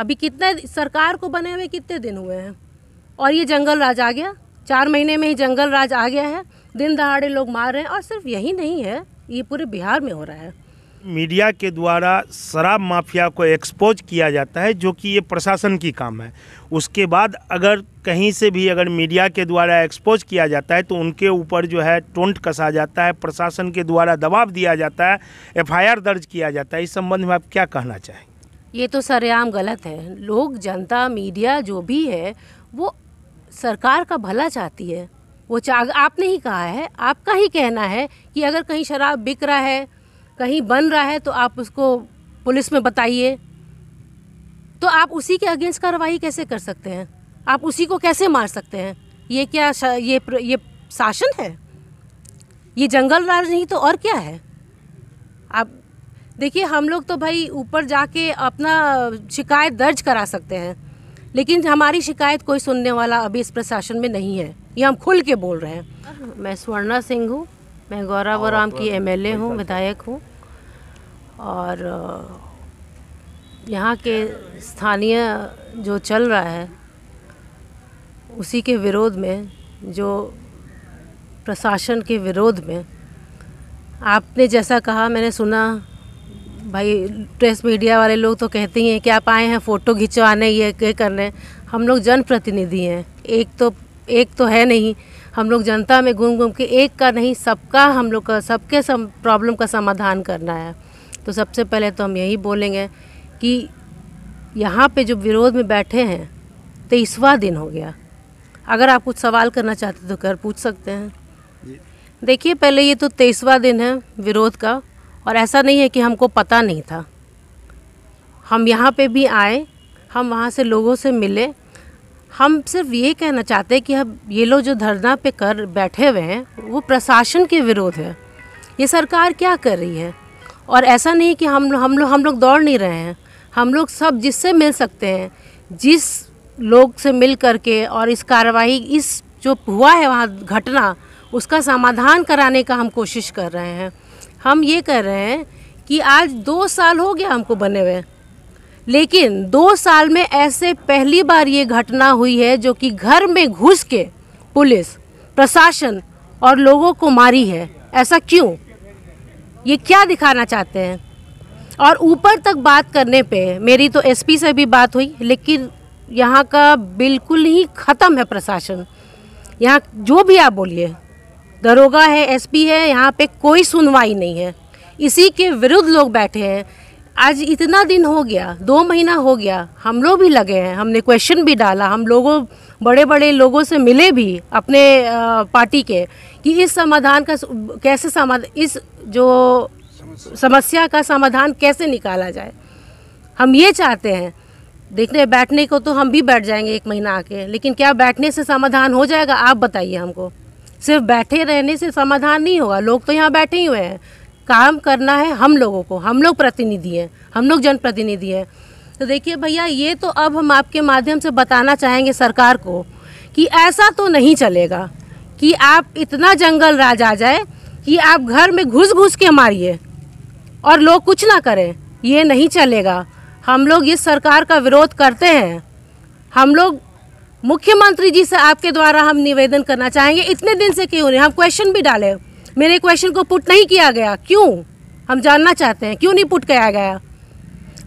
अभी कितने सरकार को बने हुए कितने दिन हुए हैं और ये जंगल राज आ गया चार महीने में ही जंगल राज आ गया है दिन दहाड़े लोग मार रहे हैं और सिर्फ यही नहीं है ये पूरे बिहार में हो रहा है मीडिया के द्वारा शराब माफिया को एक्सपोज किया जाता है जो कि ये प्रशासन की काम है उसके बाद अगर कहीं से भी अगर मीडिया के द्वारा एक्सपोज किया जाता है तो उनके ऊपर जो है टोंट कसा जाता है प्रशासन के द्वारा दबाव दिया जाता है एफआईआर दर्ज किया जाता है इस संबंध में आप क्या कहना चाहेंगे ये तो सरेआम गलत है लोग जनता मीडिया जो भी है वो सरकार का भला चाहती है वो चाह आपने ही कहा है आपका ही कहना है कि अगर कहीं शराब बिक रहा है कहीं बन रहा है तो आप उसको पुलिस में बताइए तो आप उसी के अगेंस्ट कार्रवाई कैसे कर सकते हैं आप उसी को कैसे मार सकते हैं ये क्या ये ये शासन है ये जंगल राज नहीं तो और क्या है आप देखिए हम लोग तो भाई ऊपर जाके अपना शिकायत दर्ज करा सकते हैं लेकिन हमारी शिकायत कोई सुनने वाला अभी इस प्रशासन में नहीं है ये हम खुल के बोल रहे हैं मैं स्वर्णा सिंह हूँ मैं गौरावराम की एमएलए हूँ विधायक हूँ और यहाँ के स्थानीय जो चल रहा है उसी के विरोध में जो प्रशासन के विरोध में आपने जैसा कहा मैंने सुना भाई प्रेस मीडिया वाले लोग तो कहते ही हैं कि आप आए हैं फ़ोटो खिंचवाने ये करने हम लोग जनप्रतिनिधि हैं एक तो एक तो है नहीं हम लोग जनता में घूम घूम के एक का नहीं सबका हम लोग का सबके सम प्रॉब्लम का समाधान करना है तो सबसे पहले तो हम यही बोलेंगे कि यहाँ पे जो विरोध में बैठे हैं तेईसवा दिन हो गया अगर आप कुछ सवाल करना चाहते तो कर पूछ सकते हैं देखिए पहले ये तो तेईसवा दिन है विरोध का और ऐसा नहीं है कि हमको पता नहीं था हम यहाँ पे भी आए हम वहाँ से लोगों से मिले हम सिर्फ ये कहना चाहते हैं कि हम ये लोग जो धरना पे कर बैठे हुए हैं वो प्रशासन के विरोध है ये सरकार क्या कर रही है और ऐसा नहीं कि हम हम लोग हम लोग दौड़ नहीं रहे हैं हम लोग सब जिससे मिल सकते हैं जिस लोग से मिल करके और इस कार्रवाई इस जो हुआ है वहाँ घटना उसका समाधान कराने का हम कोशिश कर रहे हैं हम ये कह रहे हैं कि आज दो साल हो गया हमको बने हुए लेकिन दो साल में ऐसे पहली बार ये घटना हुई है जो कि घर में घुस के पुलिस प्रशासन और लोगों को मारी है ऐसा क्यों ये क्या दिखाना चाहते हैं और ऊपर तक बात करने पे मेरी तो एसपी से भी बात हुई लेकिन यहाँ का बिल्कुल ही ख़त्म है प्रशासन यहाँ जो भी आप बोलिए दरोगा है एसपी है यहाँ पे कोई सुनवाई नहीं है इसी के विरुद्ध लोग बैठे हैं आज इतना दिन हो गया दो महीना हो गया हम लोग भी लगे हैं हमने क्वेश्चन भी डाला हम लोगों बड़े बड़े लोगों से मिले भी अपने पार्टी के कि इस समाधान का कैसे समाधान इस जो समस्या का समाधान कैसे निकाला जाए हम ये चाहते हैं देखने बैठने को तो हम भी बैठ जाएंगे एक महीना आके लेकिन क्या बैठने से समाधान हो जाएगा आप बताइए हमको सिर्फ बैठे रहने से समाधान नहीं होगा लोग तो यहाँ बैठे ही हुए हैं काम करना है हम लोगों को हम लोग प्रतिनिधि हैं हम लोग जनप्रतिनिधि हैं तो देखिए भैया ये तो अब हम आपके माध्यम से बताना चाहेंगे सरकार को कि ऐसा तो नहीं चलेगा कि आप इतना जंगल राज आ जाए कि आप घर में घुस घुस के मारिए और लोग कुछ ना करें ये नहीं चलेगा हम लोग इस सरकार का विरोध करते हैं हम लोग मुख्यमंत्री जी से आपके द्वारा हम निवेदन करना चाहेंगे इतने दिन से क्यों नहीं हम क्वेश्चन भी डाले मेरे क्वेश्चन को पुट नहीं किया गया क्यों हम जानना चाहते हैं क्यों नहीं पुट किया गया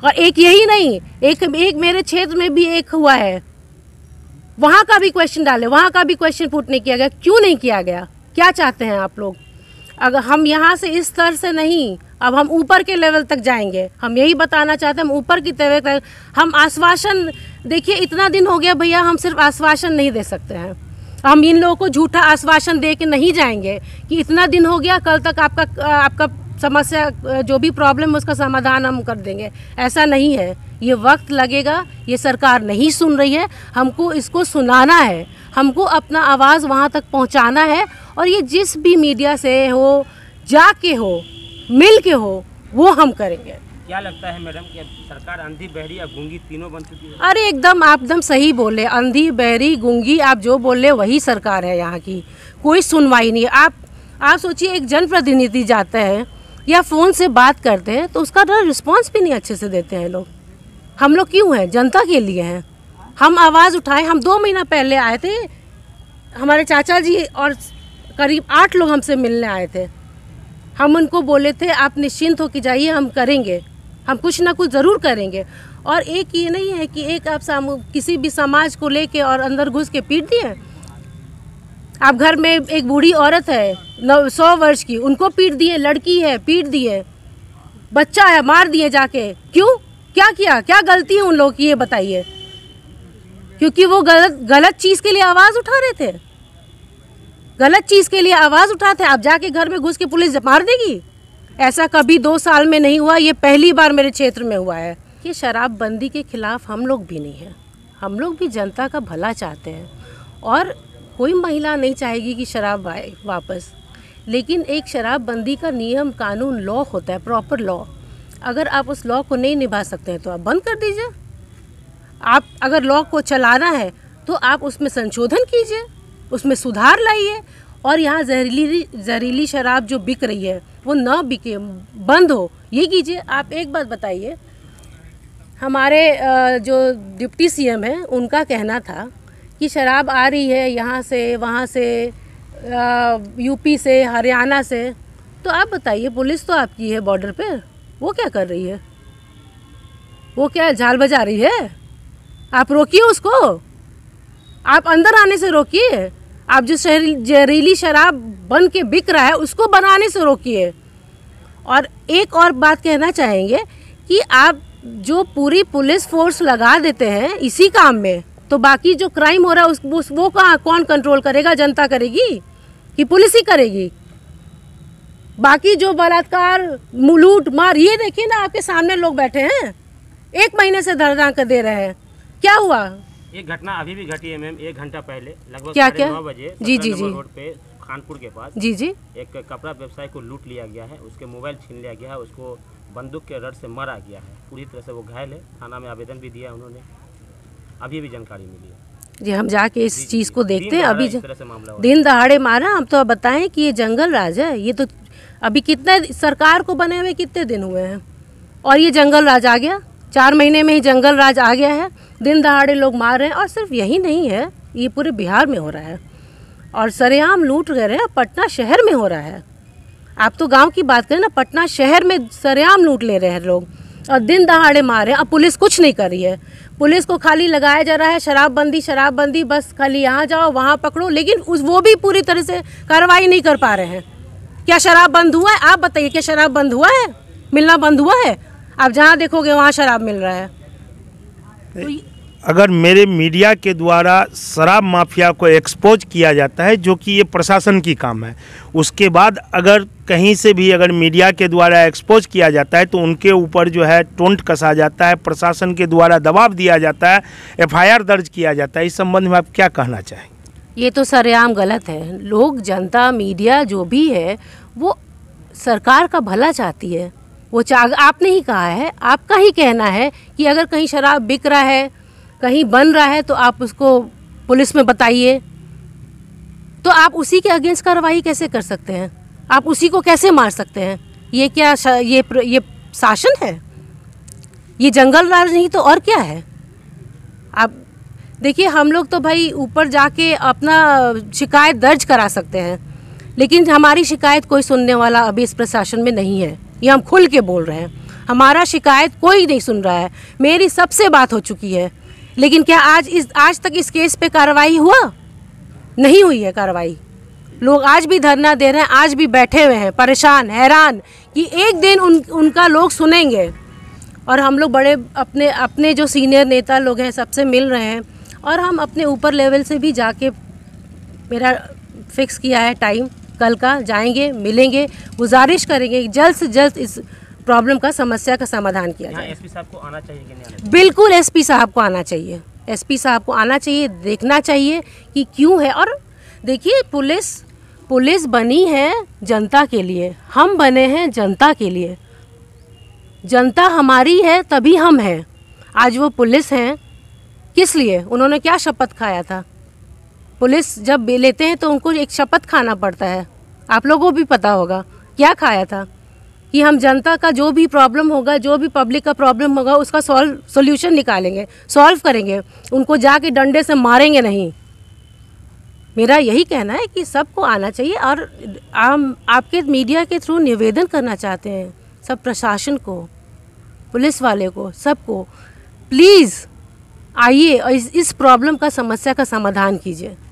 और एक यही नहीं एक एक मेरे क्षेत्र में भी एक हुआ है वहाँ का भी क्वेश्चन डाले वहाँ का भी क्वेश्चन पुट नहीं किया गया क्यों नहीं किया गया क्या चाहते हैं आप लोग अगर हम यहाँ से इस स्तर से नहीं अब हम ऊपर के लेवल तक जाएंगे हम यही बताना चाहते हैं हम ऊपर की तरह हम आश्वासन देखिए इतना दिन हो गया भैया हम सिर्फ आश्वासन नहीं दे सकते हैं हम इन लोगों को झूठा आश्वासन दे के नहीं जाएंगे कि इतना दिन हो गया कल तक आपका आपका समस्या जो भी प्रॉब्लम है उसका समाधान हम कर देंगे ऐसा नहीं है ये वक्त लगेगा ये सरकार नहीं सुन रही है हमको इसको सुनाना है हमको अपना आवाज़ वहाँ तक पहुँचाना है और ये जिस भी मीडिया से हो जा के हो मिल के हो वो हम करेंगे क्या लगता है मैडम कि सरकार अंधी बहरी या गुंगी तीनों बन चुकी है अरे एकदम आप एकदम सही बोले अंधी बहरी गुंगी आप जो बोले वही सरकार है यहाँ की कोई सुनवाई नहीं आप आप सोचिए एक जनप्रतिनिधि जाते हैं या फ़ोन से बात करते हैं तो उसका ना रिस्पॉन्स भी नहीं अच्छे से देते हैं लोग हम लोग क्यों हैं जनता के लिए हैं हम आवाज़ उठाए हम दो महीना पहले आए थे हमारे चाचा जी और करीब आठ लोग हमसे मिलने आए थे हम उनको बोले थे आप निश्चिंत होकर जाइए हम करेंगे हम कुछ ना कुछ ज़रूर करेंगे और एक ये नहीं है कि एक आप किसी भी समाज को लेके और अंदर घुस के पीट दिए आप घर में एक बूढ़ी औरत है नौ सौ वर्ष की उनको पीट दिए लड़की है पीट दिए बच्चा है मार दिए जाके क्यों क्या किया क्या गलती है उन लोगों की ये बताइए क्योंकि वो गलत गलत चीज़ के लिए आवाज़ उठा रहे थे गलत चीज़ के लिए आवाज़ उठाते आप जाके घर में घुस के पुलिस मार देगी ऐसा कभी दो साल में नहीं हुआ ये पहली बार मेरे क्षेत्र में हुआ है कि शराबबंदी के खिलाफ हम लोग भी नहीं हैं हम लोग भी जनता का भला चाहते हैं और कोई महिला नहीं चाहेगी कि शराब आए वापस लेकिन एक शराबबंदी का नियम कानून लॉ होता है प्रॉपर लॉ अगर आप उस लॉ को नहीं निभा सकते हैं तो आप बंद कर दीजिए आप अगर लॉ को चलाना है तो आप उसमें संशोधन कीजिए उसमें सुधार लाइए और यहाँ जहरीली जहरीली शराब जो बिक रही है वो ना बिके बंद हो ये कीजिए आप एक बात बताइए हमारे जो डिप्टी सीएम हैं उनका कहना था कि शराब आ रही है यहाँ से वहाँ से यूपी से हरियाणा से तो आप बताइए पुलिस तो आपकी है बॉर्डर पे वो क्या कर रही है वो क्या झाल बजा रही है आप रोकिए उसको आप अंदर आने से रोकिए आप जो जहरीली शराब बन के बिक रहा है उसको बनाने से रोकिए और एक और बात कहना चाहेंगे कि आप जो पूरी पुलिस फोर्स लगा देते हैं इसी काम में तो बाकी जो क्राइम हो रहा है उस, वो कहाँ कौन कंट्रोल करेगा जनता करेगी कि पुलिस ही करेगी बाकी जो बलात्कार लूट मार ये देखिए ना आपके सामने लोग बैठे हैं एक महीने से धरना कर दे रहे हैं क्या हुआ ये घटना अभी भी घटी है मैम एक घंटा पहले लगभग क्या क्या नौ बजे जी जी जी रोड पे खानपुर के पास जी जी एक कपड़ा व्यवसाय को लूट लिया गया है उसके मोबाइल छीन लिया गया है उसको बंदूक के रड से मारा गया है पूरी तरह से वो घायल है थाना में आवेदन भी दिया उन्होंने अभी भी जानकारी मिली है जी हम जाके इस चीज़ को देखते हैं अभी दिन दहाड़े मारा हम तो बताएं कि ये जंगल राज है ये तो अभी कितने सरकार को बने हुए कितने दिन हुए हैं और ये जंगल राज आ गया चार महीने में ही जंगल राज आ गया है दिन दहाड़े लोग मार रहे हैं और सिर्फ यही नहीं है ये पूरे बिहार में हो रहा है और सरेआम लूट गए हैं पटना शहर में हो रहा है आप तो गांव की बात करें ना पटना शहर में सरेआम लूट ले रहे हैं लोग और दिन दहाड़े मार रहे हैं अब पुलिस कुछ नहीं कर रही है पुलिस को खाली लगाया जा रहा है शराबबंदी शराबबंदी बस खाली यहाँ जाओ वहाँ पकड़ो लेकिन उस वो भी पूरी तरह से कार्रवाई नहीं कर पा रहे हैं क्या शराब बंद हुआ है आप बताइए क्या शराब बंद हुआ है मिलना बंद हुआ है आप जहाँ देखोगे वहाँ शराब मिल रहा है तो अगर मेरे मीडिया के द्वारा शराब माफिया को एक्सपोज किया जाता है जो कि ये प्रशासन की काम है उसके बाद अगर कहीं से भी अगर मीडिया के द्वारा एक्सपोज किया जाता है तो उनके ऊपर जो है टोंट कसा जाता है प्रशासन के द्वारा दबाव दिया जाता है एफआईआर दर्ज किया जाता है इस संबंध में आप क्या कहना चाहेंगे ये तो सरेआम गलत है लोग जनता मीडिया जो भी है वो सरकार का भला चाहती है वो चाग आपने ही कहा है आपका ही कहना है कि अगर कहीं शराब बिक रहा है कहीं बन रहा है तो आप उसको पुलिस में बताइए तो आप उसी के अगेंस्ट कार्रवाई कैसे कर सकते हैं आप उसी को कैसे मार सकते हैं ये क्या ये ये शासन है ये जंगल राज नहीं तो और क्या है आप देखिए हम लोग तो भाई ऊपर जाके अपना शिकायत दर्ज करा सकते हैं लेकिन हमारी शिकायत कोई सुनने वाला अभी इस प्रशासन में नहीं है ये हम खुल के बोल रहे हैं हमारा शिकायत कोई नहीं सुन रहा है मेरी सबसे बात हो चुकी है लेकिन क्या आज इस आज तक इस केस पे कार्रवाई हुआ नहीं हुई है कार्रवाई लोग आज भी धरना दे रहे हैं आज भी बैठे हुए हैं परेशान हैरान कि एक दिन उन उनका लोग सुनेंगे और हम लोग बड़े अपने अपने जो सीनियर नेता लोग हैं सबसे मिल रहे हैं और हम अपने ऊपर लेवल से भी जाके मेरा फिक्स किया है टाइम कल का जाएंगे मिलेंगे गुजारिश करेंगे जल्द से जल्द इस प्रॉब्लम का समस्या का समाधान किया हाँ, जाए एसपी साहब को आना चाहिए बिल्कुल एसपी साहब को आना चाहिए एसपी साहब को आना चाहिए देखना चाहिए कि क्यों है और देखिए पुलिस पुलिस बनी है जनता के लिए हम बने हैं जनता के लिए जनता हमारी है तभी हम हैं आज वो पुलिस हैं किस लिए उन्होंने क्या शपथ खाया था पुलिस जब लेते हैं तो उनको एक शपथ खाना पड़ता है आप लोगों को भी पता होगा क्या खाया था कि हम जनता का जो भी प्रॉब्लम होगा जो भी पब्लिक का प्रॉब्लम होगा उसका सॉल्व सोल्यूशन निकालेंगे सॉल्व करेंगे उनको जाके डंडे से मारेंगे नहीं मेरा यही कहना है कि सबको आना चाहिए और आम आपके मीडिया के थ्रू निवेदन करना चाहते हैं सब प्रशासन को पुलिस वाले को सबको प्लीज़ आइए और इस, इस प्रॉब्लम का समस्या का समाधान कीजिए